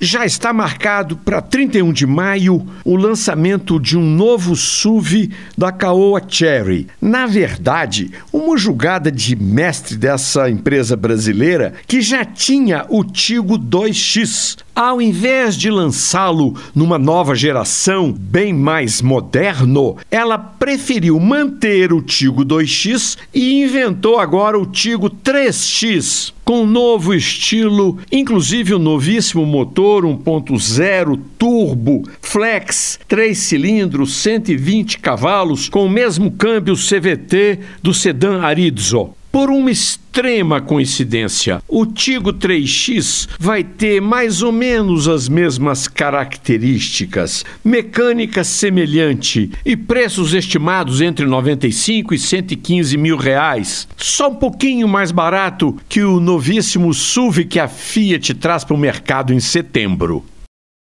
Já está marcado para 31 de maio o lançamento de um novo SUV da Caoa Cherry. Na verdade, uma julgada de mestre dessa empresa brasileira que já tinha o Tigo 2X ao invés de lançá-lo numa nova geração bem mais moderno, ela preferiu manter o Tigo 2X e inventou agora o Tigo 3X, com um novo estilo, inclusive o novíssimo motor 1.0 turbo flex, 3 cilindros, 120 cavalos, com o mesmo câmbio CVT do sedã Arizzo. Por uma extrema coincidência, o Tigo 3X vai ter mais ou menos as mesmas características, mecânica semelhante e preços estimados entre 95 e 115 mil reais. Só um pouquinho mais barato que o novíssimo SUV que a Fiat traz para o mercado em setembro.